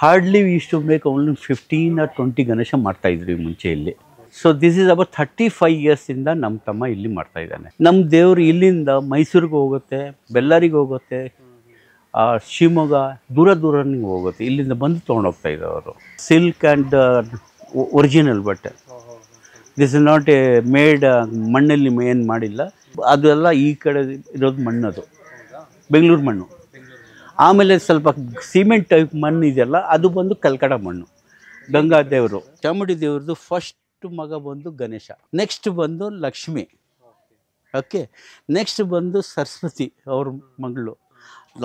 Hardly ಇಷ್ಟು to make only fifteen or twenty Ganesha ಮಾಡ್ತಾಯಿದ್ರು ಈ ಮುಂಚೆ ಇಲ್ಲಿ so this is about thirty five ಇಯರ್ಸಿಂದ ನಮ್ಮ ತಮ್ಮ ಇಲ್ಲಿ ಮಾಡ್ತಾ ಇದ್ದಾನೆ ನಮ್ಮ ದೇವರು ಇಲ್ಲಿಂದ ಮೈಸೂರಿಗೆ ಹೋಗುತ್ತೆ ಬೆಲ್ಲಾರಿಗೆ ಹೋಗುತ್ತೆ ಶಿವಮೊಗ್ಗ ದೂರ ದೂರನಿಗೆ ಹೋಗುತ್ತೆ ಇಲ್ಲಿಂದ ಬಂದು ತೊಗೊಂಡೋಗ್ತಾ ಅವರು ಸಿಲ್ಕ್ ಆ್ಯಂಡ್ ಒರಿಜಿನಲ್ ಬಟ್ಟೆ this is not a made ಮಣ್ಣಲ್ಲಿ ಏನು ಮಾಡಿಲ್ಲ ಅದೆಲ್ಲ ಈ ಕಡೆ ಇರೋದು ಮಣ್ಣದು ಬೆಂಗಳೂರು ಮಣ್ಣು ಆಮೇಲೆ ಸ್ವಲ್ಪ ಸಿಮೆಂಟ್ ಟೈಪ್ ಮಣ್ಣು ಇದೆಯಲ್ಲ ಅದು ಬಂದು ಕಲ್ಕಡ ಮಣ್ಣು ಗಂಗಾ ದೇವರು ಚಾಮುಂಡಿ ದೇವ್ರದ್ದು ಫಸ್ಟ್ ಮಗ ಬಂದು ಗಣೇಶ ನೆಕ್ಸ್ಟ್ ಬಂದು ಲಕ್ಷ್ಮಿ ಓಕೆ ನೆಕ್ಸ್ಟ್ ಬಂದು ಸರಸ್ವತಿ ಅವ್ರ ಮಗಳು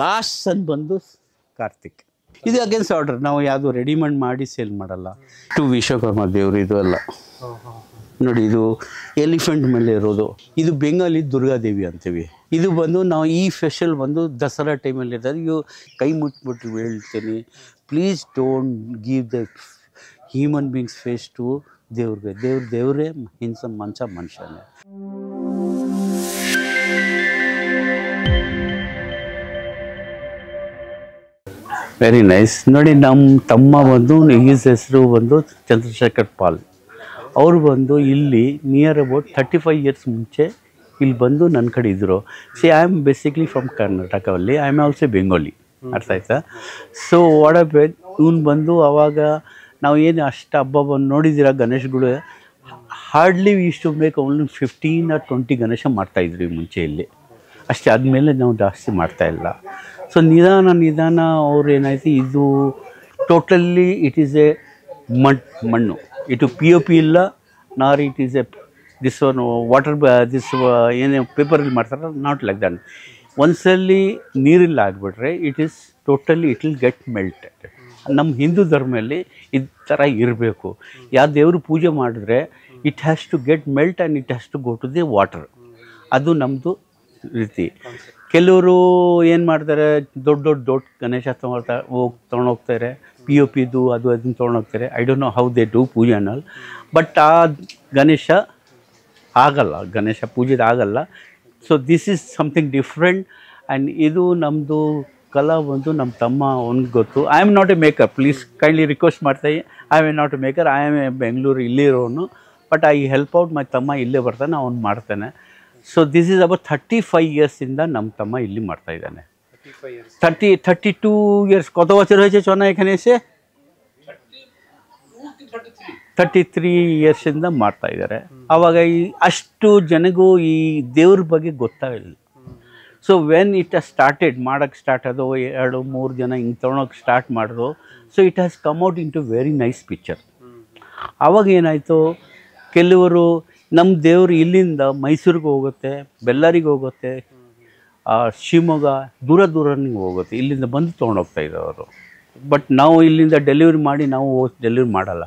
ಲಾಸ್ಟ್ ಸನ್ ಬಂದು ಕಾರ್ತಿಕ್ ಇದು ಅಗೇನ್ಸ್ಟ್ ಆರ್ಡರ್ ನಾವು ಯಾವುದು ರೆಡಿಮೇಡ್ ಮಾಡಿ ಸೇಲ್ ಮಾಡಲ್ಲ ಟು ವಿಶ್ವಕರ್ಮ ದೇವರು ಇದು ಅಲ್ಲ ನೋಡಿ ಇದು ಎಲಿಫೆಂಟ್ ಮೇಲೆ ಇರೋದು ಇದು ಬೆಂಗಾಲಿ ದುರ್ಗಾದೇವಿ ಅಂತೀವಿ ಇದು ಬಂದು ನಾವು ಈ ಫೆಷಲ್ ಬಂದು ದಸರಾ ಟೈಮಲ್ಲಿ ಇರ್ತದೆ ಇವು ಕೈ ಮುಟ್ಬಿಟ್ಟು ಹೇಳ್ತೀನಿ please don't give the human beings face to ದೇವ್ರಿಗೆ ದೇವ್ರ ದೇವರೇ ಹಿಂಸ ಮನುಷ್ಯ ಮನುಷ್ಯನೇ ವೆರಿ ನೈಸ್ ನೋಡಿ ನಮ್ಮ ತಮ್ಮ ಬಂದು ಈಸ್ ಹೆಸರು ಬಂದು ಚಂದ್ರಶೇಖರ್ ಪಾಲ್ ಅವರು ಬಂದು ಇಲ್ಲಿ near about thirty five years ಮುಂಚೆ ಇಲ್ಲಿ ಬಂದು ನನ್ನ ಕಡೆ ಇದ್ದರು see I am basically from ಕರ್ನಾಟಕದಲ್ಲಿ ಐ ಆಮ್ ಆಲ್ಸೋ ಬೆಂಗೋಲಿ ಅರ್ಥ ಆಯ್ತಾ ಸೊ ಒಡಬೆ ಇವ್ನು ಬಂದು ಆವಾಗ ನಾವು ಏನು ಅಷ್ಟು ಹಬ್ಬ ಬಂದು ನೋಡಿದ್ದೀರ ಗಣೇಶ್ಗಳು ಹಾರ್ಡ್ಲಿ ಇಷ್ಟು ಬೇಕು only fifteen or twenty Ganesha ಮಾಡ್ತಾಯಿದ್ರು ಮುಂಚೆ ಇಲ್ಲಿ ಅಷ್ಟೇ ಆದಮೇಲೆ ನಾವು ಜಾಸ್ತಿ ಮಾಡ್ತಾಯಿಲ್ಲ ಸೊ ನಿಧಾನ ನಿಧಾನ ಅವ್ರು ಏನಾಯ್ತು ಇದು ಟೋಟಲಿ ಇಟ್ ಈಸ್ ಎ ಮಣ್ಣು ಇಟು ಪಿ ಒ ಪಿ ಇಲ್ಲ nor it is a this one water this ಏನೇ ಪೇಪರಲ್ಲಿ ಮಾಡ್ತಾರೆ ನಾಟ್ ಲೈಕ್ ದಟ್ ಒಂದ್ಸಲಿ ನೀರಿಲ್ಲ ಆಗಿಬಿಟ್ರೆ it is totally it will get melt ನಮ್ಮ ಹಿಂದೂ ಧರ್ಮದಲ್ಲಿ ಈ ಥರ ಇರಬೇಕು ಯಾವ ದೇವರು ಪೂಜೆ ಮಾಡಿದ್ರೆ it has to get melt and it has to go to the water ಅದು ನಮ್ಮದು ರೀತಿ ಕೆಲವರು ಏನು ಮಾಡ್ತಾರೆ ದೊಡ್ಡ ದೊಡ್ಡ ದೊಡ್ಡ ಗಣೇಶ ತೊಗೊಳ್ತಾ ಹೋಗಿ ತೊಗೊಂಡೋಗ್ತಾರೆ ಪಿ ಒ ಪಿದು ಅದು ಅದನ್ನು ತೊಗೊಂಡೋಗ್ತಾರೆ I don't know how they do ಪೂಜೆ ಅನ್ನೋಲ್ಲ ಬಟ್ ಆ ಗಣೇಶ ಆಗಲ್ಲ ಗಣೇಶ ಪೂಜೆದು ಆಗಲ್ಲ so this is something different and ಇದು ನಮ್ಮದು ಕಲಾ ಒಂದು ನಮ್ಮ ತಮ್ಮ ಅವ್ನಿಗೆ ಗೊತ್ತು I am not a maker please kindly request ಮಾಡ್ತಾಯಿ I am a not a maker I am a Bengaluru ಇಲ್ಲಿರೋನು but I help out my ತಮ್ಮ ಇಲ್ಲೇ ಬರ್ತಾನೆ ಅವ್ನು ಮಾಡ್ತಾನೆ so this is about thirty five ಇಯರ್ಸಿಂದ ನಮ್ಮ ತಮ್ಮ ಇಲ್ಲಿ ಮಾಡ್ತಾಯಿದ್ದಾನೆ থার্টি থার্টি টু ইয়ার্স কত বছর হয়েছে চনা ಥರ್ಟಿ ತ್ರೀ ಇಯರ್ಸಿಂದ ಮಾಡ್ತಾ ಇದ್ದಾರೆ ಆವಾಗ ಈ ಅಷ್ಟು ಜನಗೂ ಈ ದೇವ್ರ ಬಗ್ಗೆ ಗೊತ್ತಾಗಿಲ್ಲ so when it has started ಮಾಡೋಕ್ಕೆ ಸ್ಟಾರ್ಟ್ ಅದು ಎರಡು ಮೂರು ಜನ ಹಿಂಗೆ ತೊಗೊಳಕ್ಕೆ ಸ್ಟಾರ್ಟ್ ಮಾಡಿದ್ರು so it has come out to very nice picture ಅವಾಗ ಏನಾಯಿತು ಕೆಲವರು ನಮ್ಮ ದೇವರು ಇಲ್ಲಿಂದ ಮೈಸೂರಿಗೆ ಹೋಗುತ್ತೆ ಬೆಲ್ಲಾರಿಗೆ ಹೋಗುತ್ತೆ ಶಿವಮೊಗ್ಗ ದೂರ ದೂರ ಹೋಗುತ್ತೆ ಇಲ್ಲಿಂದ ಬಂದು ತೊಗೊಂಡೋಗ್ತಾ ಇದ್ದಾರೆ ಬಟ್ ನಾವು ಇಲ್ಲಿಂದ ಡೆಲಿವರಿ ಮಾಡಿ ನಾವು ಡೆಲಿವರಿ ಮಾಡಲ್ಲ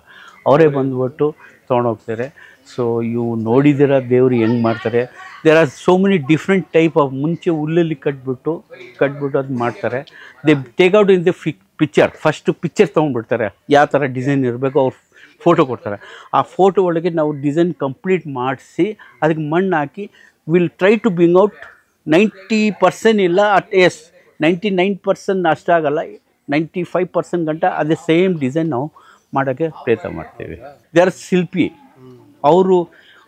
ಅವರೇ ಬಂದುಬಿಟ್ಟು ತೊಗೊಂಡೋಗ್ತಾರೆ ಸೊ ಇವು ನೋಡಿದಿರ ದೇವರು ಹೆಂಗೆ ಮಾಡ್ತಾರೆ there are so many different type of ಮುಂಚೆ ಹುಲ್ಲಲ್ಲಿ ಕಟ್ಬಿಟ್ಟು ಕಟ್ಬಿಟ್ಟು ಅದು ಮಾಡ್ತಾರೆ they take out in the ಫಿ ಪಿಕ್ಚರ್ ಫಸ್ಟು ಪಿಕ್ಚರ್ ತೊಗೊಂಡ್ಬಿಡ್ತಾರೆ ಯಾವ ಥರ ಡಿಸೈನ್ ಇರಬೇಕು ಅವ್ರು ಫೋಟೋ ಕೊಡ್ತಾರೆ ಆ ಫೋಟೋ ಒಳಗೆ ನಾವು ಡಿಸೈನ್ ಕಂಪ್ಲೀಟ್ ಮಾಡಿಸಿ ಅದಕ್ಕೆ ಮಣ್ಣು ಹಾಕಿ will try to bring out ninety percent ಇಲ್ಲ ಅಟ್ ಎಸ್ ನೈಂಟಿ ನೈನ್ ಪರ್ಸೆಂಟ್ ಅಷ್ಟಾಗಲ್ಲ ನೈಂಟಿ ಫೈವ್ ಪರ್ಸೆಂಟ್ ಗಂಟ ಅದೇ ಸೇಮ್ ಡಿಸೈನ್ ನಾವು ಮಾಡೋಕ್ಕೆ ಪ್ರಯತ್ನ ಮಾಡ್ತೇವೆ ದೇ ಆರ್ ಶಿಲ್ಪಿ ಅವರು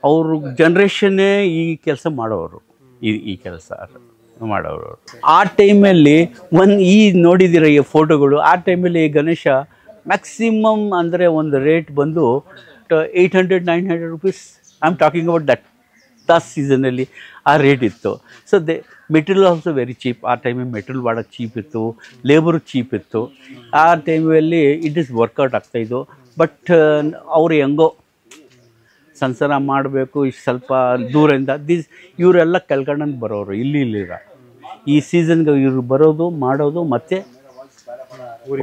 ಅವರು ಜನ್ರೇಷನ್ನೇ ಈ ಕೆಲಸ ಮಾಡೋರು ಈ ಈ ಕೆಲಸ ಮಾಡೋರು ಆ ಟೈಮಲ್ಲಿ ಒಂದು ಈ ನೋಡಿದಿರ ಈ ಫೋಟೋಗಳು ಆ ಟೈಮಲ್ಲಿ ಗಣೇಶ ಮ್ಯಾಕ್ಸಿಮಮ್ ಅಂದರೆ ಒಂದು ರೇಟ್ ಬಂದು eight hundred nine hundred rupees I am talking about that ಇಂಥ ಸೀಸನಲ್ಲಿ ಆ ರೇಟ್ ಇತ್ತು so they material also very cheap ಆ ಟೈಮಿಗೆ ಮೆಟೀರಿಯಲ್ ಭಾಳ ಚೀಪ್ ಇತ್ತು ಲೇಬರು ಚೀಪ್ ಇತ್ತು ಆ ಟೈಮಲ್ಲಿ ಇಟ್ ಈಸ್ ವರ್ಕೌಟ್ ಆಗ್ತಾಯಿದ್ದು ಬಟ್ uh, ಅವರು ಹೆಂಗೋ ಸಂಸಾರ ಮಾಡಬೇಕು ಇಷ್ಟು ಸ್ವಲ್ಪ ದೂರಿಂದ ದಿಸ್ ಇವರೆಲ್ಲ ಕೆಲ್ಕಂಡಂಗೆ ಬರೋರು ಇಲ್ಲಿ ಇಲ್ಲಿರ ಈ ಸೀಸನ್ಗೆ ಇವರು ಬರೋದು ಮಾಡೋದು ಮತ್ತೆ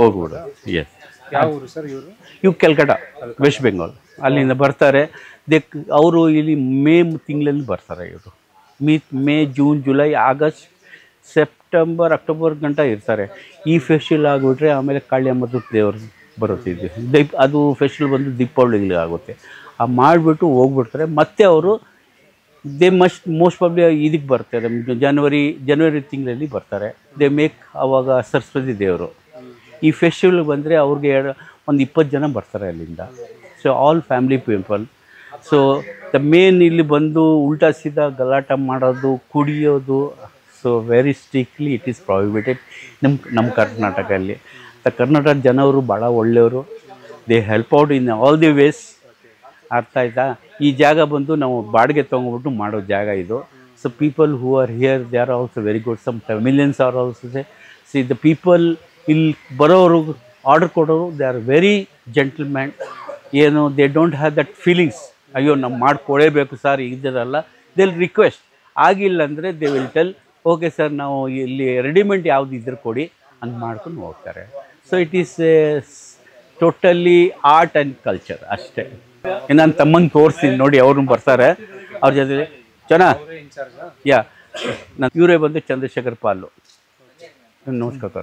ಹೋಗ್ಬಿಡೋದು ಎಸ್ ಯಾವ ಸರ್ ಇವರು ಯು ಕೆಲ್ಕಟ ವೆಸ್ಟ್ ಬೆಂಗಾಲ್ ಅಲ್ಲಿಂದ ಬರ್ತಾರೆ ದೆಕ್ ಅವರು ಇಲ್ಲಿ ಮೇ ತಿಂಗಳಲ್ಲಿ ಬರ್ತಾರೆ ಇವರು May May June July August September October ಗಂಟ ಇರ್ತಾರೆ ಈ ಫೆಸ್ಟಿವಲ್ ಆಗಿಬಿಟ್ರೆ ಆಮೇಲೆ ಕಾಳಿಯಮ್ಮದ ದೇವರು ಬರುತ್ತಿದ್ದೆ ದೀಪ್ ಅದು ಫೆಸ್ಟಿವಲ್ ಬಂದು ದೀಪಾವಳಿಗೆ ಆಗುತ್ತೆ ಆ ಮಾಡಿಬಿಟ್ಟು ಹೋಗ್ಬಿಡ್ತಾರೆ ಮತ್ತೆ ಅವರು ದೇ ಮಸ್ಟ್ ಮೋಸ್ಟ್ ಪ್ರಾಬ್ಲಿ ಇದಕ್ಕೆ ಬರ್ತಾರೆ ಜನವರಿ ಜನವರಿ ತಿಂಗಳಲ್ಲಿ ಬರ್ತಾರೆ ದೇ ಮೇಕ್ ಆವಾಗ ಸರಸ್ವತಿ ದೇವರು ಈ ಫೆಸ್ಟಿವಲ್ ಬಂದರೆ ಅವ್ರಿಗೆ ಒಂದು ಇಪ್ಪತ್ತು ಜನ ಬರ್ತಾರೆ ಅಲ್ಲಿಂದ so all family people so the men ಇಲ್ಲಿ ಬಂದು ಉಲ್ಟಾ ಸೀದಾ ಗಲಾಟ ಮಾಡೋದು ಕುಡಿಯೋದು so very strictly it is prohibited ನಮ್ಮ ನಮ್ಮ ಕರ್ನಾಟಕದಲ್ಲಿ ದ ಕರ್ನಾಟಕದ ಜನವರು ಭಾಳ ಒಳ್ಳೆಯವರು they help out in all the ways ಅರ್ಥ ಆಯ್ತಾ ಈ ಜಾಗ ಬಂದು ನಾವು ಬಾಡಿಗೆ ತೊಗೊಂಡ್ಬಿಟ್ಟು ಮಾಡೋ ಜಾಗ ಇದು so people who are here they are also very good some families are also see the people ಇಲ್ಲಿ ಬರೋರು ಆರ್ಡರ್ ಕೊಡೋರು ದೇ ಆರ್ ವೆರಿ ಜೆಂಟಲ್ಮ್ಯಾನ್ ಏನು they don't have that feelings ಅಯ್ಯೋ ನಾವು ಮಾಡ್ಕೊಳ್ಳೇಬೇಕು ಸರ್ ಇದಿರಲ್ಲ ದೇ ರಿಕ್ವೆಸ್ಟ್ ಆಗಿಲ್ಲ ಅಂದರೆ they will tell okay sir ನಾವು ಇಲ್ಲಿ ರೆಡಿಮೆಂಟ್ ಯಾವುದು ಇದ್ರೆ ಕೊಡಿ ಅಂತ ಮಾಡ್ಕೊಂಡು ಹೋಗ್ತಾರೆ so it is totally art and culture ಅಷ್ಟೇ ನಾನು ತಮ್ಮಂಗೆ ತೋರಿಸ್ತೀನಿ ನೋಡಿ ಅವ್ರನ್ನ ಬರ್ತಾರೆ ಅವ್ರ ಜೊತೆ ಚೆನ್ನ ಯಾ ನಾನು ಇವರೇ ಬಂದು ಚಂದ್ರಶೇಖರ್ ಪಾಲು ನಮಸ್ಕಾರ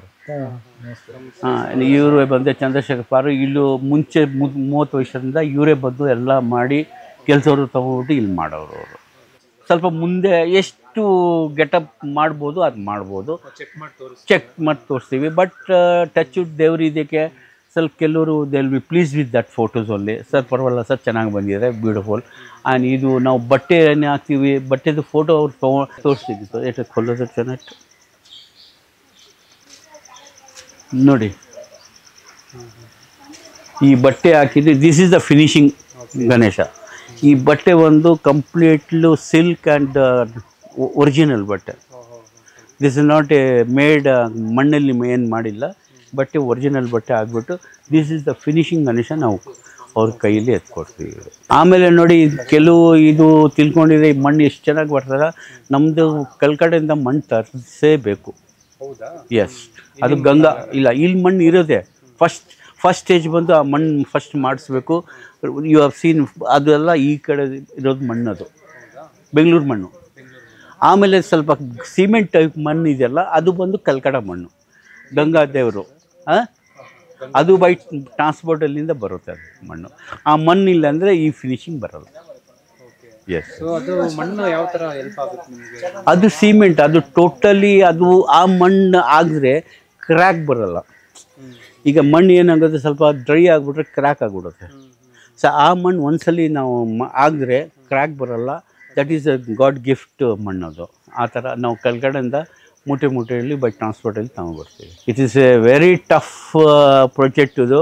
ಹಾಂ ಇವರೇ ಬಂದೆ ಚಂದ್ರಶೇಖರ್ ಪಾರು ಇಲ್ಲೂ ಮುಂಚೆ ಮೂವತ್ತು ವರ್ಷದಿಂದ ಇವರೇ ಬಂದು ಎಲ್ಲ ಮಾಡಿ ಕೆಲಸವರು ತಗೊಂಡ್ಬಿಟ್ಟು ಇಲ್ಲಿ ಮಾಡೋರು ಅವರು ಸ್ವಲ್ಪ ಮುಂದೆ ಎಷ್ಟು ಗೆಟಪ್ ಮಾಡ್ಬೋದು ಅದು ಮಾಡ್ಬೋದು ಚೆಕ್ ಮಾಡಿ ಚೆಕ್ ಮಾಡಿ ತೋರಿಸ್ತೀವಿ ಬಟ್ ಟಚ್ ದೇವ್ರ ಇದಕ್ಕೆ ಸ್ವಲ್ಪ ಕೆಲವರು they will be please with that ಅಲ್ಲಿ ಸರ್ ಪರವಾಗಿಲ್ಲ ಸರ್ ಚೆನ್ನಾಗಿ ಬಂದಿದೆ ಬ್ಯೂಟಿಫುಲ್ ಆ್ಯಂಡ್ ಇದು ನಾವು ಬಟ್ಟೆ ಹಾಕ್ತೀವಿ ಬಟ್ಟೆದು ಫೋಟೋ ಅವ್ರು ತೊಗೊಂಡು ತೋರಿಸ್ತಿದ್ವಿ ಸರ್ ಕೊಲ್ಲೋದು ಚೆನ್ನಾಗಿ ನೋಡಿ ಈ ಬಟ್ಟೆ ಹಾಕಿದ್ರೆ this is the finishing Ganesha ಈ ಬಟ್ಟೆ ಒಂದು ಕಂಪ್ಲೀಟ್ಲು ಸಿಲ್ಕ್ ಆ್ಯಂಡ್ ಒರಿಜಿನಲ್ ಬಟ್ಟೆ this is not a made ಮಣ್ಣಲ್ಲಿ ಏನು ಮಾಡಿಲ್ಲ ಬಟ್ಟೆ ಒರಿಜಿನಲ್ ಬಟ್ಟೆ ಆಗಿಬಿಟ್ಟು this is the finishing Ganesha ನಾವು ಅವ್ರ ಕೈಯಲ್ಲಿ ಎತ್ಕೊಡ್ತೀವಿ ಆಮೇಲೆ ನೋಡಿ ಕೆಲವು ಇದು ತಿಳ್ಕೊಂಡಿದೆ ಈ ಮಣ್ಣು ಎಷ್ಟು ಚೆನ್ನಾಗಿ ಬರ್ತಾರೆ ನಮ್ಮದು ಕಲ್ಕಡೆಯಿಂದ ಮಣ್ಣು ತರಿಸೇಬೇಕು ಎಸ್ ಅದು ಗಂಗಾ ಇಲ್ಲ ಇಲ್ಲಿ ಮಣ್ಣು ಇರೋದೆ ಫಸ್ಟ್ ಫಸ್ಟ್ ಸ್ಟೇಜ್ ಬಂದು ಆ ಮಣ್ಣು ಫಸ್ಟ್ ಮಾಡಿಸ್ಬೇಕು ಯು ಹ್ಯಾವ್ ಸೀನ್ ಅದೆಲ್ಲ ಈ ಕಡೆ ಇರೋದು ಮಣ್ಣು ಅದು ಬೆಂಗಳೂರು ಮಣ್ಣು ಆಮೇಲೆ ಸ್ವಲ್ಪ ಸಿಮೆಂಟ್ ಟೈಪ್ ಮಣ್ಣು ಇದೆಯಲ್ಲ ಅದು ಬಂದು ಕಲ್ಕಡ ಮಣ್ಣು ಗಂಗಾ ದೇವರು ಅದು ಬೈ ಟ್ರಾನ್ಸ್ಪೋರ್ಟಲ್ಲಿಂದ ಬರುತ್ತೆ ಅದು ಮಣ್ಣು ಆ ಮಣ್ಣಿಲ್ಲ ಅಂದರೆ ಈ ಫಿನಿಶಿಂಗ್ ಬರಲ್ಲ ಅದು ಸಿಮೆಂಟ್ ಅದು ಟೋಟಲಿ ಅದು ಆ ಮಣ್ಣು ಆಗಿದ್ರೆ ಕ್ರ್ಯಾಕ್ ಬರಲ್ಲ ಈಗ ಮಣ್ಣು ಏನಾಗುತ್ತೆ ಸ್ವಲ್ಪ ಡ್ರೈ ಆಗಿಬಿಟ್ರೆ ಕ್ರ್ಯಾಕ್ ಆಗಿಬಿಡುತ್ತೆ ಸೊ ಆ ಮಣ್ಣು ಒಂದ್ಸಲ ನಾವು ಆಗಿದ್ರೆ ಕ್ರ್ಯಾಕ್ ಬರಲ್ಲ that is a god gift ಅದು ಆ ಥರ ನಾವು ಕೆಳಗಡೆಯಿಂದ ಮೂಟೆ ಮೂಟೆಯಲ್ಲಿ ಬೈ ಟ್ರಾನ್ಸ್ಪೋರ್ಟಲ್ಲಿ ತಗೊಂಡ್ಬರ್ತೀವಿ it is a very tough project ಇದು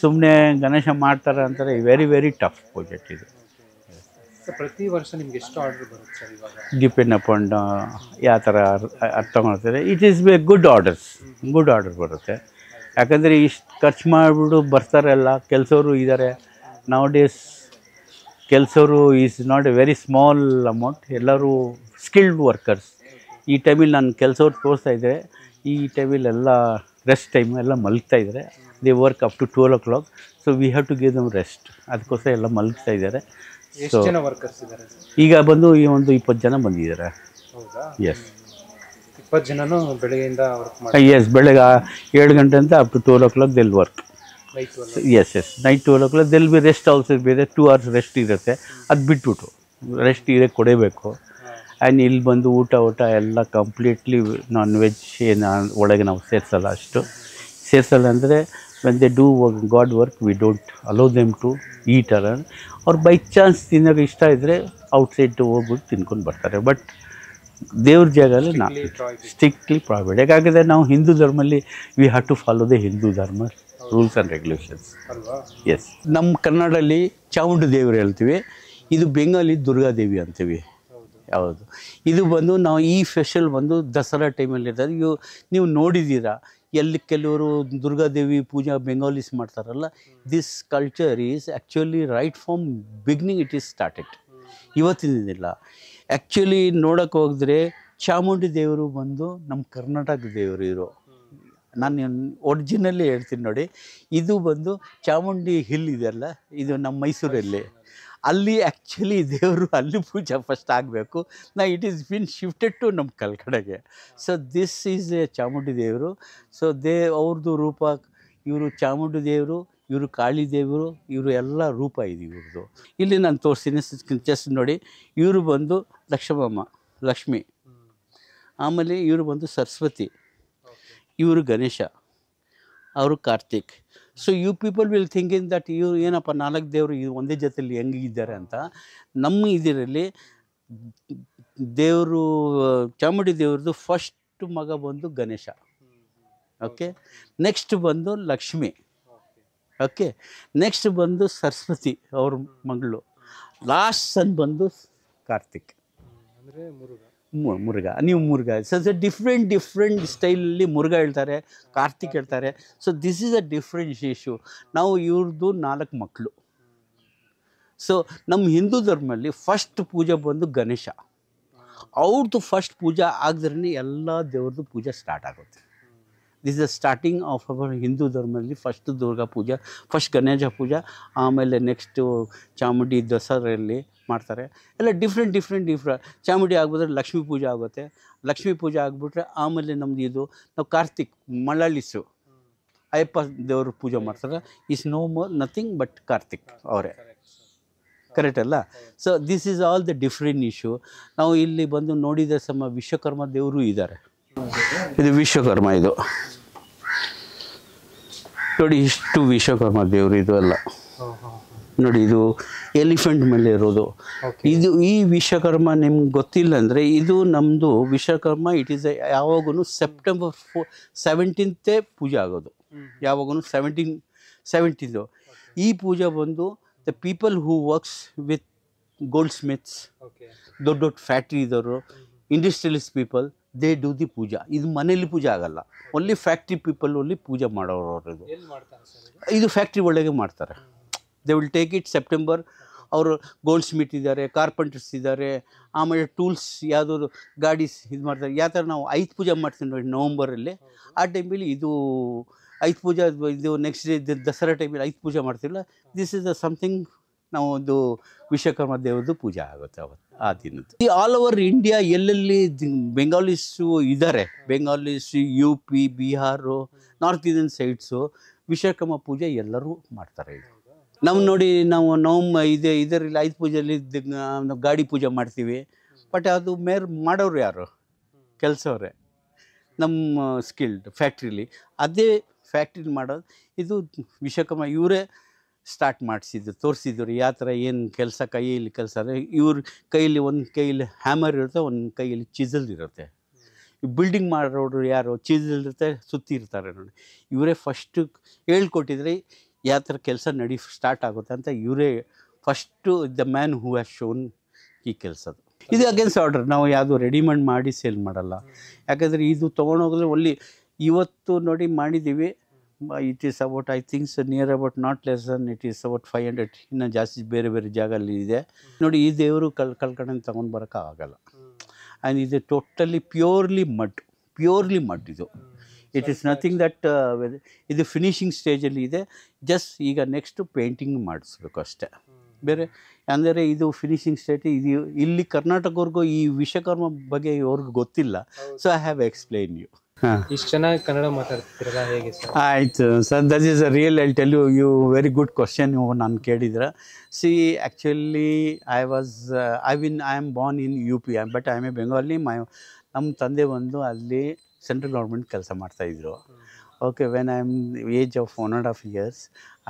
ಸುಮ್ಮನೆ ಗಣೇಶ ಮಾಡ್ತಾರೆ ಅಂತಾರೆ ವೆರಿ ವೆರಿ ಟಫ್ ಪ್ರಾಜೆಕ್ಟ್ ಇದು ಪ್ರತಿ ವರ್ಷ ನಿಮ್ಗೆ ಎಷ್ಟು ಆರ್ಡರ್ ಬರುತ್ತೆ ಸರ್ ಇವಾಗ ಡಿಪೆಂಡ್ ಅಪಾನ್ ಯಾವ ಥರ ಮಾಡ್ತಾರೆ it is be good orders good order ಬರುತ್ತೆ ಯಾಕಂದರೆ ಇಷ್ಟು ಖರ್ಚು ಮಾಡಿಬಿಟ್ಟು ಬರ್ತಾರಲ್ಲ ಕೆಲಸವರು ಇದ್ದಾರೆ ನಾವು ಡೇಸ್ ಕೆಲಸವರು is not a very small amount ಎಲ್ಲರೂ ಸ್ಕಿಲ್ಡ್ ವರ್ಕರ್ಸ್ ಈ ಟೈಮಲ್ಲಿ ನಾನು ಕೆಲಸವ್ರು ತೋರಿಸ್ತಾ ಇದ್ದರೆ ಈ ಟೈಮಲ್ಲಿ ಎಲ್ಲ ರೆಸ್ಟ್ ಟೈಮ್ ಎಲ್ಲ ಮಲಗ್ತಾ ಇದ್ದಾರೆ they work up to twelve o'clock so we have to give them rest ಅದಕ್ಕೋಸ್ಕರ ಎಲ್ಲ ಮಲಗ್ತಾ ಇದ್ದಾರೆ ಈಗ ಬಂದು ಈ ಒಂದು ಇಪ್ಪತ್ತು ಜನ ಬಂದಿದ್ದಾರೆ ಎಸ್ ಬೆಳಗ್ಗೆಯಿಂದ ಎಸ್ ಬೆಳಗ್ಗೆ ಏಳು ಗಂಟೆ ಅಂತ up to twelve o'clock they'll work yes yes night twelve o'clock they'll be rest hours ಬೇರೆ ಟೂ ಅವರ್ಸ್ ರೆಸ್ಟ್ ಇರುತ್ತೆ ಅದು ಬಿಟ್ಬಿಟ್ಟು ರೆಸ್ಟ್ ಇದೆ ಕೊಡಬೇಕು ಆ್ಯಂಡ್ ಇಲ್ಲಿ ಬಂದು ಊಟ ಊಟ ಎಲ್ಲ ಕಂಪ್ಲೀಟ್ಲಿ ನಾನ್ ವೆಜ್ ಏನು ಒಳಗೆ ನಾವು ಸೇರಿಸಲ್ಲ ಅಷ್ಟು ಸೇರಿಸಲ್ಲ ಅಂದರೆ when they uh work work we we don't them them to eat around. ಅವ್ರು ಬೈ ಚಾನ್ಸ್ ತಿನ್ನೋಕೆ ಇಷ್ಟ ಇದ್ದರೆ ಔಟ್ಸೈಡ್ ಹೋಗ್ಬಿಟ್ಟು ತಿನ್ಕೊಂಡು ಬರ್ತಾರೆ ಬಟ್ ದೇವ್ರ ಜಾಗದಲ್ಲಿ ನಾವು ಸ್ಟ್ರಿಕ್ಟ್ಲಿ ಪ್ರಾವಿಡ್ ಯಾಕಾಗಿದೆ ನಾವು ಹಿಂದೂ ಧರ್ಮಲ್ಲಿ we have to follow the Hindu dharma rules and regulations S ನಮ್ಮ ಕನ್ನಡಲ್ಲಿ ಚಾಮುಂಡಿ ದೇವರು ಹೇಳ್ತೀವಿ ಇದು ಬೆಂಗಾಲಿ ದುರ್ಗಾದೇವಿ ಅಂತೀವಿ ಹೌದು ಇದು ಬಂದು ನಾವು ಈ ಫೆಷಲ್ ಬಂದು ದಸರಾ ಟೈಮಲ್ಲಿ ಇರ್ತದೆ ಇವು ನೀವು ನೋಡಿದ್ದೀರಾ ಎಲ್ಲಿ ಕೆಲವರು ದುರ್ಗಾದೇವಿ ಪೂಜಾ ಬೆಂಗಾಲೀಸ್ ಮಾಡ್ತಾರಲ್ಲ this culture is actually right from beginning it is started ಇವತ್ತಿನಿಲ್ಲ ಆ್ಯಕ್ಚುಲಿ ನೋಡೋಕೆ ಹೋಗಿದ್ರೆ ಚಾಮುಂಡಿ ದೇವರು ಬಂದು ನಮ್ಮ ಕರ್ನಾಟಕ ದೇವರು ಇರೋ ನಾನು ಒರಿಜಿನಲ್ಲಿ ಹೇಳ್ತೀನಿ ನೋಡಿ ಇದು ಬಂದು ಚಾಮುಂಡಿ ಹಿಲ್ ಇದೆಯಲ್ಲ ಇದು ನಮ್ಮ ಮೈಸೂರಲ್ಲಿ ಅಲ್ಲಿ ಆ್ಯಕ್ಚುಲಿ ದೇವರು ಅಲ್ಲಿ ಪೂಜೆ ಫಸ್ಟ್ ಆಗಬೇಕು ನಾ it is been shifted to ನಮ್ಮ ಕಲ್ಕಡೆಗೆ so this is a Chamundi ದೇವರು ಸೊ ದೇ ಅವ್ರದ್ದು ರೂಪ ಇವರು ಚಾಮುಂಡಿ ದೇವರು ಇವರು ಕಾಳಿ ದೇವರು ಇವರು ಎಲ್ಲ ರೂಪ ಇದೆ ಇವ್ರದ್ದು ಇಲ್ಲಿ ನಾನು ತೋರಿಸ್ತೀನಿ ಚೆಸ್ ನೋಡಿ ಇವರು ಬಂದು ಲಕ್ಷ್ಮಮ್ಮ ಲಕ್ಷ್ಮಿ ಆಮೇಲೆ ಇವರು ಬಂದು ಸರಸ್ವತಿ ಇವರು ಗಣೇಶ ಅವರು Kartik so you people will think in that ಇವ್ರು ಏನಪ್ಪ ನಾಲ್ಕು ದೇವರು ಇದು ಒಂದೇ ಜೊತೆಯಲ್ಲಿ ಹೆಂಗಿದ್ದಾರೆ ಅಂತ ನಮ್ಮ ಇದರಲ್ಲಿ ದೇವರು ಚಾಮುಂಡಿ ದೇವ್ರದ್ದು ಫಸ್ಟ್ ಮಗ ಬಂದು ಗಣೇಶ ಓಕೆ ನೆಕ್ಸ್ಟ್ ಬಂದು ಲಕ್ಷ್ಮಿ ಓಕೆ ನೆಕ್ಸ್ಟ್ ಬಂದು ಸರಸ್ವತಿ ಅವ್ರ ಮಗಳು ಲಾಸ್ಟ್ ಸನ್ ಬಂದು ಕಾರ್ತಿಕ್ ಅಂದರೆ ಮುರುಘ ನೀವು Muruga so a different different ಸ್ಟೈಲಲ್ಲಿ ಮುರುಘ ಹೇಳ್ತಾರೆ ಕಾರ್ತಿಕ್ ಹೇಳ್ತಾರೆ so this is a different issue ನಾವು ಇವ್ರದ್ದು ನಾಲ್ಕು ಮಕ್ಕಳು ಸೊ ನಮ್ಮ ಹಿಂದೂ ಧರ್ಮದಲ್ಲಿ ಫಸ್ಟ್ ಪೂಜೆ ಬಂದು ಗಣೇಶ ಅವ್ರದ್ದು ಫಸ್ಟ್ ಪೂಜೆ ಆಗದ್ರೇ ಎಲ್ಲ ದೇವ್ರದ್ದು ಪೂಜೆ ಸ್ಟಾರ್ಟ್ ಆಗುತ್ತೆ this the starting of our Hindu ಧರ್ಮದಲ್ಲಿ ಫಸ್ಟ್ ದುರ್ಗಾ ಪೂಜೆ ಫಸ್ಟ್ ಗಣೇಶ ಪೂಜಾ ಆಮೇಲೆ ನೆಕ್ಸ್ಟು ಚಾಮುಂಡಿ ದಸರಲ್ಲಿ ಮಾಡ್ತಾರೆ ಎಲ್ಲ ಡಿಫ್ರೆಂಟ್ ಡಿಫ್ರೆಂಟ್ ಡಿಫ್ರೆಂಟ್ ಚಾಮುಂಡಿ ಆಗ್ಬಿಟ್ರೆ ಲಕ್ಷ್ಮೀ ಪೂಜೆ ಆಗುತ್ತೆ ಲಕ್ಷ್ಮೀ ಪೂಜೆ ಆಗಿಬಿಟ್ರೆ ಆಮೇಲೆ ನಮ್ಮದು ಇದು ನಾವು ಕಾರ್ತಿಕ್ ಮಳಾಳಿಸು ಅಯ್ಯಪ್ಪ ದೇವರು ಪೂಜೆ ಮಾಡ್ತಾರೆ is no more nothing but Kartik ಅವರೇ ಕರೆಕ್ಟ್ ಅಲ್ಲ so this is all the different issue ನಾವು ಇಲ್ಲಿ ಬಂದು ನೋಡಿದ ಸಮ ವಿಶ್ವಕರ್ಮ ದೇವರು ಇದ್ದಾರೆ ಇದು ವಿಶ್ವಕರ್ಮ ಇದು ನೋಡಿ ಇಷ್ಟು ವಿಶ್ವಕರ್ಮ ದೇವರು ಇದು ಅಲ್ಲ ನೋಡಿ ಇದು ಎಲಿಫೆಂಟ್ ಮೇಲೆ ಇರೋದು ಇದು ಈ ವಿಶ್ವಕರ್ಮ ನಿಮ್ಗೆ ಗೊತ್ತಿಲ್ಲ ಅಂದರೆ ಇದು ನಮ್ಮದು ವಿಶ್ವಕರ್ಮ ಇಟ್ ಈಸ್ ಯಾವಾಗೂ ಸೆಪ್ಟೆಂಬರ್ ಫೋ ಸೆವೆಂಟೀನ್ತೇ ಪೂಜೆ ಆಗೋದು ಯಾವಾಗೂ ಸೆವೆಂಟೀನ್ ಸೆವೆಂಟೀನ್ದು ಈ ಪೂಜೆ ಬಂದು the people who works with goldsmiths ದೊಡ್ಡ ದೊಡ್ಡ ಫ್ಯಾಕ್ಟ್ರಿ ಇದ್ದವರು industrialist people they do the puja ಇದು ಮನೇಲಿ ಪೂಜೆ ಆಗಲ್ಲ ಓನ್ಲಿ ಫ್ಯಾಕ್ಟ್ರಿ ಪೀಪಲ್ ಒನ್ಲಿ ಪೂಜೆ ಮಾಡೋರು ಅವ್ರದ್ದು ಇದು ಫ್ಯಾಕ್ಟ್ರಿ ಒಳಗೆ ಮಾಡ್ತಾರೆ they will take it September ಅವರು ಗೋಲ್ಡ್ ಸ್ಮಿಟ್ ಇದ್ದಾರೆ ಕಾರ್ಪೆಂಟರ್ಸ್ ಇದ್ದಾರೆ ಆಮೇಲೆ ಟೂಲ್ಸ್ ಯಾವುದಾದ್ರು ಗಾಡೀಸ್ ಇದು ಮಾಡ್ತಾರೆ ಯಾವ ಥರ ನಾವು ಐದು ಪೂಜೆ ಮಾಡ್ತೀವಿ ನೋಡಿ ನವಂಬರಲ್ಲಿ ಆ ಟೈಮಲ್ಲಿ ಇದು ಐದು ಪೂಜೆ ಇದು ನೆಕ್ಸ್ಟ್ ಡೇ ದಸರಾ ಟೈಮಲ್ಲಿ ಐದು ಪೂಜೆ ಮಾಡ್ತಿಲ್ಲ ದಿಸ್ ಇಸ್ ಅ ಸಮಥಿಂಗ್ ನಾವು ಒಂದು ವಿಶ್ವಕರ್ಮ ದೇವ್ರದ್ದು ಪೂಜೆ ಆಗುತ್ತೆ ಅವತ್ತು ಆ ದಿನದ್ದು ಆಲ್ ಓವರ್ ಇಂಡಿಯಾ ಎಲ್ಲೆಲ್ಲಿ ಬೆಂಗಾಲಿಸು ಇದ್ದಾರೆ Bengalis U P Bihar north Indian sides Vishwakarma ಪೂಜೆ ಎಲ್ಲರೂ ಮಾಡ್ತಾರೆ ಇದು ನಮ್ಮ ನೋಡಿ ನಾವು ನವಮ್ಮ ಇದೆ ಇದರಲ್ಲಿ ಐದು ಪೂಜೆಯಲ್ಲಿ ಗಾಡಿ ಪೂಜೆ ಮಾಡ್ತೀವಿ ಬಟ್ ಅದು ಮೇರ್ ಮಾಡೋರು ಯಾರು ಕೆಲಸವ್ರೆ ನಮ್ಮ ಸ್ಕಿಲ್ಡ್ ಫ್ಯಾಕ್ಟ್ರಿಲಿ ಅದೇ ಫ್ಯಾಕ್ಟ್ರಿಲಿ ಮಾಡೋದು ಇದು ವಿಶ್ವಕರ್ಮ ಇವರೇ ಸ್ಟಾರ್ಟ್ ಮಾಡಿಸಿದ್ದು ತೋರಿಸಿದ್ರು ಯಾವ ಥರ ಏನು ಕೆಲಸ ಕೈಯಲ್ಲಿ ಕೆಲಸ ಅಂದರೆ ಇವ್ರ ಕೈಯಲ್ಲಿ ಒಂದು ಕೈಯಲ್ಲಿ ಹ್ಯಾಮರ್ ಇರುತ್ತೆ ಒಂದು ಕೈಯಲ್ಲಿ ಚಿಸಲ್ ಇರುತ್ತೆ ಬಿಲ್ಡಿಂಗ್ ಮಾಡೋರು ಯಾರು ಚಿಸಲ್ ಇರುತ್ತೆ ಸುತ್ತಿರ್ತಾರೆ ನೋಡಿ ಇವರೇ ಫಸ್ಟು ಹೇಳ್ಕೊಟ್ಟಿದ್ರೆ ಯಾವ ಥರ ಕೆಲಸ ನಡಿ ಸ್ಟಾರ್ಟ್ ಆಗುತ್ತೆ ಅಂತ ಇವರೇ first the man who has shown ಈ ಕೆಲಸದು ಇದು ಅಗೇನ್ಸ್ಟ್ ಆರ್ಡರ್ ನಾವು ಯಾವುದು ರೆಡಿಮೇಡ್ ಮಾಡಿ ಸೇಲ್ ಮಾಡಲ್ಲ ಯಾಕಂದರೆ ಇದು ತೊಗೊಂಡೋಗಲು ಒಳ್ಳೆ ಇವತ್ತು ನೋಡಿ ಮಾಡಿದ್ದೀವಿ it is about I thinks near about not less than it is about five hundred ಇನ್ನು ಜಾಸ್ತಿ ಬೇರೆ ಬೇರೆ ಜಾಗ ಅಲ್ಲಿ ಇದೆ ನೋಡಿ ಈ ದೇವರು ಕಲ್ ಕಲ್ಕಡೆ ತೊಗೊಂಡು ಬರೋಕ್ಕಾಗಲ್ಲ ಆ್ಯಂಡ್ ಇದು totally purely mud purely mud ಇದು ಇಟ್ ಈಸ್ ನಥಿಂಗ್ ದಟ್ ಇದು ಫಿನಿಷಿಂಗ್ ಸ್ಟೇಜಲ್ಲಿ ಇದೆ ಜಸ್ಟ್ ಈಗ ನೆಕ್ಸ್ಟು ಪೇಂಟಿಂಗ್ ಮಾಡಿಸ್ಬೇಕು ಅಷ್ಟೇ ಬೇರೆ ಅಂದರೆ ಇದು ಫಿನಿಷಿಂಗ್ ಸ್ಟೇಟ್ ಇದು ಇಲ್ಲಿ ಕರ್ನಾಟಕವರೆಗೂ ಈ ವಿಶ್ವಕರ್ಮ ಬಗ್ಗೆ ಅವ್ರಿಗೂ ಗೊತ್ತಿಲ್ಲ so I have explain you ಇಷ್ಟು ಚೆನ್ನಾಗಿ ಕನ್ನಡ ಹೇಗೆ ಸರ್ ಆಯಿತು sir that is a real I tell you you very good question ಇವು ನಾನು ಕೇಳಿದ್ರೆ see actually I was I when I am born in U P I but I am a Bengali my ನಮ್ಮ ತಂದೆ ಬಂದು ಅಲ್ಲಿ central government ಕೆಲಸ ಮಾಡ್ತಾಯಿದ್ರು okay when I am age of one and half years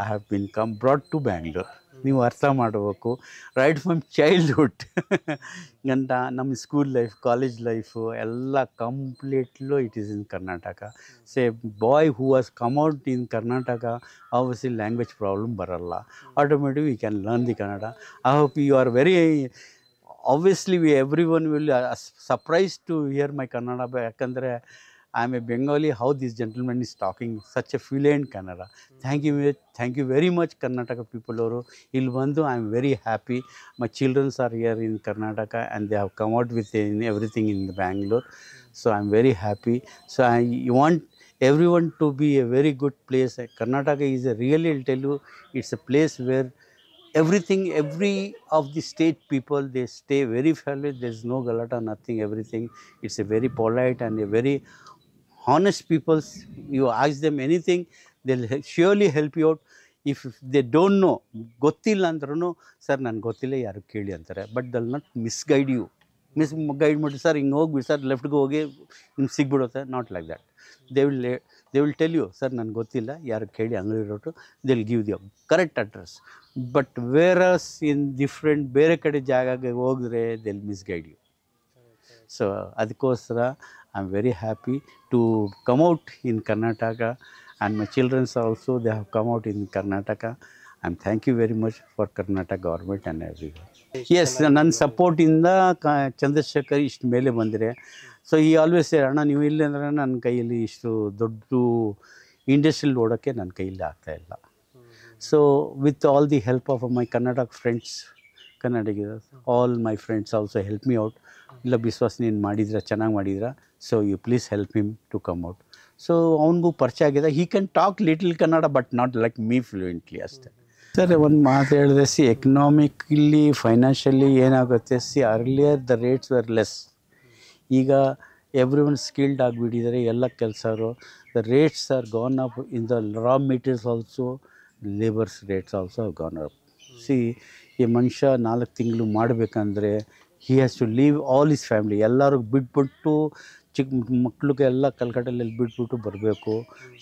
I have bin come brought to Bangalore ನೀವು ಅರ್ಥ ಮಾಡಬೇಕು right from childhood ಅಂತ ನಮ್ಮ ಸ್ಕೂಲ್ ಲೈಫ್ ಕಾಲೇಜ್ ಲೈಫು ಎಲ್ಲ completely it is in Karnataka say boy who was come out in Karnataka always language problem ಬರಲ್ಲ automatic we can learn the Kannada I hope you are very obviously we every one will surprise to hear my Kannada ಯಾಕಂದರೆ I am a Bengali, how this gentleman is talking such a fluent Kannada. Thank you, thank you very much Karnataka people. Oro Bandhu, I am very happy. My children are here in Karnataka and they have come out with everything in Bangalore. So I am very happy. So I want everyone to be a very good place. Karnataka is a really, I'll tell you, it's a place where everything, every of the state people, they stay very friendly. There's no galata, nothing, everything. It's a very polite and a very honest people, you ask them anything, they'll surely help you out. If they don't know ಗೊತ್ತಿಲ್ಲ ಅಂದ್ರೂ sir ನನ್ಗೆ ಗೊತ್ತಿಲ್ಲ ಯಾರು ಕೇಳಿ ಅಂತಾರೆ but they'll not misguide you misguide ಮಾಡಿ sir ಹಿಂಗೆ ಹೋಗ್ಬಿಡಿ ಸರ್ ಲೆಫ್ಟ್ಗೆ ಹೋಗಿ ನಿಮ್ಗೆ ಸಿಗ್ಬಿಡುತ್ತೆ not like that they will they will tell you sir ನನಗೆ ಗೊತ್ತಿಲ್ಲ ಯಾರು ಕೇಳಿ ಅಂಗಡಿ ರೋಟು they will give the correct address but whereas in different ಬೇರೆ ಕಡೆ ಜಾಗಕ್ಕೆ ಹೋಗಿದ್ರೆ they'll miss misguide you so ಅದಕ್ಕೋಸ್ಕರ I very happy to come out in Karnataka and my childrens also also, they have come out in Karnataka. And thank you very much for Karnataka government and everyone. Yes ನನ್ನ ಸಪೋರ್ಟಿಂದ ಕ ಚಂದ್ರಶೇಖರ್ ಇಷ್ಟು ಮೇಲೆ ಬಂದಿದೆ so ಈ always ಅಣ್ಣ ನೀವು ಇಲ್ಲ ಅಂದರೆ ನನ್ನ ಕೈಯಲ್ಲಿ ಇಷ್ಟು ದೊಡ್ಡ ಇಂಡಸ್ಟ್ರಿಯಲ್ಲಿ ಓಡೋಕ್ಕೆ ನನ್ನ ಕೈಯಲ್ಲಿ ಆಗ್ತಾಯಿಲ್ಲ so with all the help of my Karnataka friends ಕನ್ನಡಿಗರು all my friends also help me out ಇಲ್ಲ ಬಿಸ್ವಾಸ್ ನೀನು ಮಾಡಿದ್ರ ಚೆನ್ನಾಗಿ ಮಾಡಿದ್ರ so you please help him to come out so ಅವನಿಗೂ ಪರಿಚಯ ಆಗಿದೆ he can talk little Kannada but not like me fluently ಅಷ್ಟೇ ಸರ್ ಒಂದು ಮಾತು ಹೇಳಿದೆ ಸಿ ಎಕನಾಮಿಕ್ಲಿ ಫೈನಾನ್ಷಿಯಲಿ ಏನಾಗುತ್ತೆ see earlier the rates were less ಈಗ ಎವ್ರಿ ಒನ್ ಸ್ಕಿಲ್ಡ್ ಆಗಿಬಿಟ್ಟಿದ್ದಾರೆ ಎಲ್ಲ ಕೆಲಸರು the rates are gone up in the raw materials also labours rates also gone up see ಈ ಮನುಷ್ಯ ನಾಲ್ಕು ತಿಂಗಳು ಮಾಡಬೇಕಂದ್ರೆ he has to leave all his family ಎಲ್ಲರಿಗೂ ಬಿಟ್ಬಿಟ್ಟು ಚಿಕ್ಕ ಮಕ್ಳಿಗೆಲ್ಲ ಕಲ್ಕಟ್ಟಲೆಲ್ಲಿ ಬಿಟ್ಬಿಟ್ಟು ಬರಬೇಕು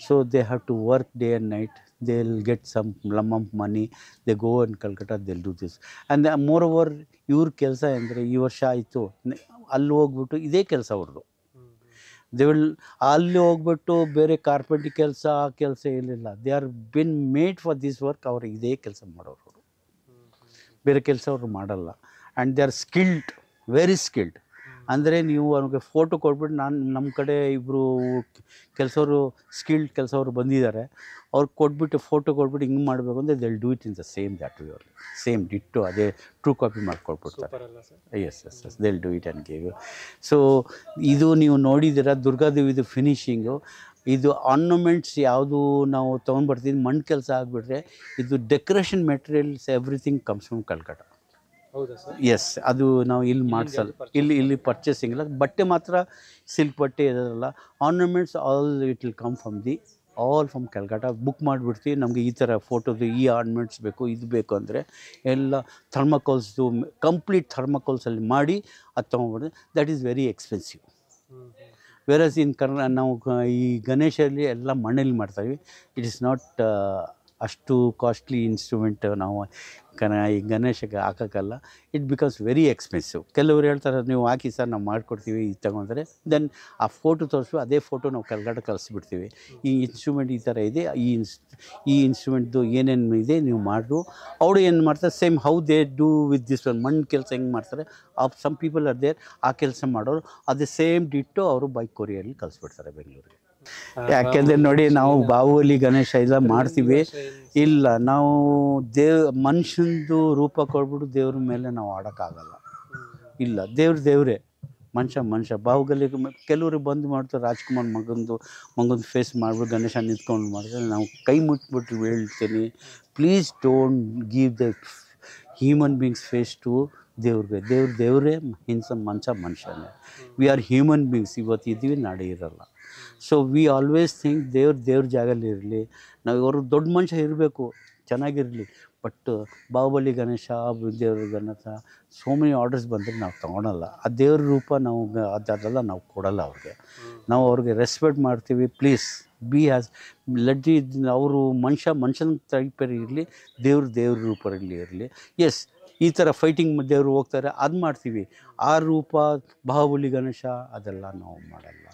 so they have to work day and night they will get some lump of money they go and Kolkata they'll do this and moreover ಇವ್ರ ಕೆಲಸ ಅಂದರೆ ಈ ವರ್ಷ ಆಯಿತು ಅಲ್ಲಿ ಹೋಗ್ಬಿಟ್ಟು ಇದೇ ಕೆಲಸ ಅವ್ರದ್ದು ದೇ ವಿಲ್ ಅಲ್ಲಿ ಹೋಗ್ಬಿಟ್ಟು ಬೇರೆ ಕಾರ್ಪೆಟ್ ಕೆಲಸ ಆ ಕೆಲಸ ಇರಲಿಲ್ಲ they are been made for this work ಅವರು ಇದೇ ಕೆಲಸ ಮಾಡೋರು ಬೇರೆ ಕೆಲಸ ಅವರು ಮಾಡಲ್ಲ and they are skilled very skilled ಅಂದರೆ ನೀವು ಅವ್ನಿಗೆ ಫೋಟೋ ಕೊಟ್ಬಿಟ್ಟು ನಾನು ನಮ್ಮ ಕಡೆ ಇಬ್ಬರು ಕೆಲಸವರು ಸ್ಕಿಲ್ಡ್ ಕೆಲಸವರು ಬಂದಿದ್ದಾರೆ ಅವ್ರಿಗೆ ಕೊಟ್ಬಿಟ್ಟು ಫೋಟೋ ಕೊಟ್ಬಿಟ್ಟು ಹಿಂಗೆ ಮಾಡಬೇಕು ಅಂದರೆ they'll do it in the same that way same ditto ಅದೇ ಟ್ರೂ ಕಾಪಿ ಮಾಡಿಕೊಟ್ಬಿಡ್ತಾರೆ yes yes yes they'll do it and gave so ಇದು ನೀವು ನೋಡಿದ್ದೀರ ದುರ್ಗಾದೇವಿದು ಫಿನಿಷಿಂಗು ಇದು ಆರ್ನಮೆಂಟ್ಸ್ ಯಾವುದು ನಾವು ತೊಗೊಂಡ್ಬರ್ತೀವಿ ಮಣ್ಣು ಕೆಲಸ ಆಗಿಬಿಟ್ರೆ ಇದು decoration materials everything comes from Kolkata yes ಅದು ನಾವು ಇಲ್ಲಿ ಮಾಡಿಸಲ್ಲ ಇಲ್ಲಿ ಇಲ್ಲಿ ಪರ್ಚೇಸಿಂಗ್ ಇಲ್ಲ ಬಟ್ಟೆ ಮಾತ್ರ ಸಿಲ್ಕ್ ಬಟ್ಟೆ ಇರೋದಲ್ಲ ornaments all it will come from the all from Kolkata book ಮಾಡಿಬಿಡ್ತೀವಿ ನಮಗೆ ಈ ಥರ ಫೋಟೋದು ಈ ಆರ್ನಮೆಂಟ್ಸ್ ಬೇಕು ಇದು ಬೇಕು ಅಂದರೆ ಎಲ್ಲ ಥರ್ಮಕೋಲ್ಸ್ದು ಕಂಪ್ಲೀಟ್ ಥರ್ಮಕೋಲ್ಸಲ್ಲಿ ಮಾಡಿ ಅದು ತೊಗೊಂಡ್ಬಿಡ್ತೀವಿ that is very expensive whereas in ಕರ್ನ ನಾವು ಈ ಗಣೇಶಲ್ಲಿ ಎಲ್ಲ ಮಣ್ಣಲ್ಲಿ ಮಾಡ್ತೀವಿ ಇಟ್ ಇಸ್ ನಾಟ್ ಅಷ್ಟು ಕಾಸ್ಟ್ಲಿ ಇನ್ಸ್ಟ್ರೂಮೆಂಟ್ ನಾವು ಕನ ಈ ಗಣೇಶಕ್ಕೆ ಹಾಕೋಕ್ಕಲ್ಲ ಇಟ್ ಬಿಕಾಸ್ ವೆರಿ ಎಕ್ಸ್ಪೆನ್ಸಿವ್ ಕೆಲವರು ಹೇಳ್ತಾರೆ ನೀವು ಹಾಕಿ ಸರ್ ನಾವು ಮಾಡಿಕೊಡ್ತೀವಿ ಇದು ತಗೊಂಡ್ರೆ ದೆನ್ ಆ ಫೋಟೋ ತೋರಿಸು ಅದೇ ಫೋಟೋ ನಾವು ಕೆಳಗಡೆ ಕಲಿಸ್ಬಿಡ್ತೀವಿ ಈ ಇನ್ಸ್ಟ್ರೂಮೆಂಟ್ ಈ ಥರ ಇದೆ ಈ ಇನ್ಸ್ ಈ ಇನ್ಸ್ಟ್ರೂಮೆಂಟ್ದು ಏನೇನು ಇದೆ ನೀವು ಮಾಡ್ರು ಅವಳು ಏನು ಮಾಡ್ತಾರೆ same how they do with this one ಮಣ್ಣು ಕೆಲಸ ಹೆಂಗೆ ಮಾಡ್ತಾರೆ of some people are there ಆ ಕೆಲಸ ಮಾಡೋರು ಅದೇ ಸೇಮ್ ಡಿಟ್ಟು ಅವರು ಬೈಕ್ ಕೊರಿಯಲ್ಲಿ ಕಳಿಸ್ಬಿಡ್ತಾರೆ ಬೆಂಗಳೂರಿಗೆ ಯಾಕೆಂದರೆ ನೋಡಿ ನಾವು ಬಾಹುಬಲಿ ಗಣೇಶ ಇಲ್ಲ ಮಾಡ್ತೀವಿ ಇಲ್ಲ ನಾವು ದೇವ್ ಮನುಷ್ಯಂದು ರೂಪ ಕೊಡ್ಬಿಟ್ಟು ದೇವ್ರ ಮೇಲೆ ನಾವು ಆಡೋಕ್ಕಾಗಲ್ಲ ಇಲ್ಲ ದೇವ್ರ ದೇವ್ರೆ ಮನುಷ್ಯ ಮನುಷ್ಯ ಬಾಹುಬಲಿ ಕೆಲವರು ಬಂದು ಮಾಡ್ತಾರೆ ರಾಜ್ಕುಮಾರ್ ಮಗಂದು ಮಗಂದು ಫೇಸ್ ಮಾಡ್ಬಿಟ್ಟು ಗಣೇಶ ನಿಂತ್ಕೊಂಡು ಮಾಡಿದ್ರೆ ನಾವು ಕೈ ಮುಟ್ಬಿಟ್ಟು ಹೇಳ್ತೀನಿ please don't give the human beings face to ದೇವ್ರಿಗೆ ದೇವ್ರ ದೇವರೇ ಹಿಂಸ ಮನುಷ್ಯ ಮನುಷ್ಯನೇ ವಿ ಆರ್ ಹ್ಯೂಮನ್ ಬೀಂಗ್ಸ್ ಇವತ್ತು ಇದ್ದೀವಿ ನಾಡೆ ಇರಲ್ಲ ಸೊ ವಿ ಆಲ್ವೇಸ್ ಥಿಂಕ್ ದೇವ್ರ ದೇವ್ರ ಜಾಗಲ್ಲಿ ಇರಲಿ ನಾವು ಇವರು ದೊಡ್ಡ ಮನುಷ್ಯ ಇರಬೇಕು ಚೆನ್ನಾಗಿರಲಿ ಬಟ್ ಬಾಹುಬಲಿ ಗಣೇಶ ದೇವ್ರ ಗಣೇಶ ಸೋ ಮೆನಿ ಆರ್ಡರ್ಸ್ ಬಂದರೆ ನಾವು ತೊಗೊಳಲ್ಲ ಆ ದೇವ್ರ ರೂಪ ನಾವು ಅದೆಲ್ಲ ನಾವು ಕೊಡಲ್ಲ ಅವ್ರಿಗೆ ನಾವು ಅವ್ರಿಗೆ ರೆಸ್ಪೆಕ್ಟ್ ಮಾಡ್ತೀವಿ ಪ್ಲೀಸ್ ಬಿ ಹ್ಯಾಸ್ ಲಡ್ಡಿ ಅವರು ಮನುಷ್ಯ ಮನುಷ್ಯನ ತೈಪರಿ ಇರಲಿ ದೇವ್ರ ದೇವ್ರ ರೂಪದಲ್ಲಿ ಇರಲಿ ಎಸ್ ಈ ಥರ ಫೈಟಿಂಗ್ ಮಧ್ಯೆ ಅವರು ಹೋಗ್ತಾರೆ ಅದು ಮಾಡ್ತೀವಿ ಆ ರೂಪ ಬಾಹುಬಲಿ ಗಣೇಶ ಅದೆಲ್ಲ ನಾವು ಮಾಡಲ್ಲ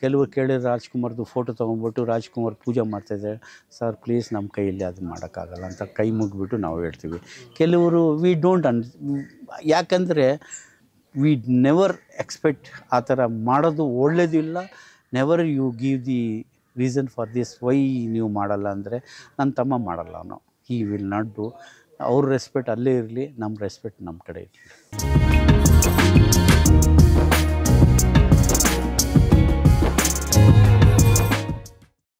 ಕೆಲವರು ಕೇಳಿದ್ರೆ ರಾಜ್ಕುಮಾರ್ದು ಫೋಟೋ ತೊಗೊಂಡ್ಬಿಟ್ಟು ರಾಜ್ಕುಮಾರ್ ಪೂಜೆ ಮಾಡ್ತಾಯಿದ್ದಾರೆ ಸರ್ ಪ್ಲೀಸ್ ನಮ್ಮ ಕೈಯಲ್ಲಿ ಅದು ಮಾಡೋಕ್ಕಾಗಲ್ಲ ಅಂತ ಕೈ ಮುಗಿಬಿಟ್ಟು ನಾವು ಹೇಳ್ತೀವಿ ಕೆಲವರು ವಿ ಡೋಂಟ್ ಅನ್ ಯಾಕಂದರೆ ವಿ ನೆವರ್ ಎಕ್ಸ್ಪೆಕ್ಟ್ ಆ ಥರ ಮಾಡೋದು ಒಳ್ಳೆಯದು ಇಲ್ಲ never you give the reason for this why ನೀವು ಮಾಡಲ್ಲ ಅಂದರೆ ನನ್ನ ತಮ್ಮ ಮಾಡಲ್ಲ ಅವನು ಈ ವಿಲ್ ನಾಟ್ ಡೂ ಅವ್ರ ರೆಸ್ಪೆಕ್ಟ್ ಅಲ್ಲೇ ಇರಲಿ ನಮ್ಮ ರೆಸ್ಪೆಕ್ಟ್ ನಮ್ಮ ಕಡೆ ಇರಲಿ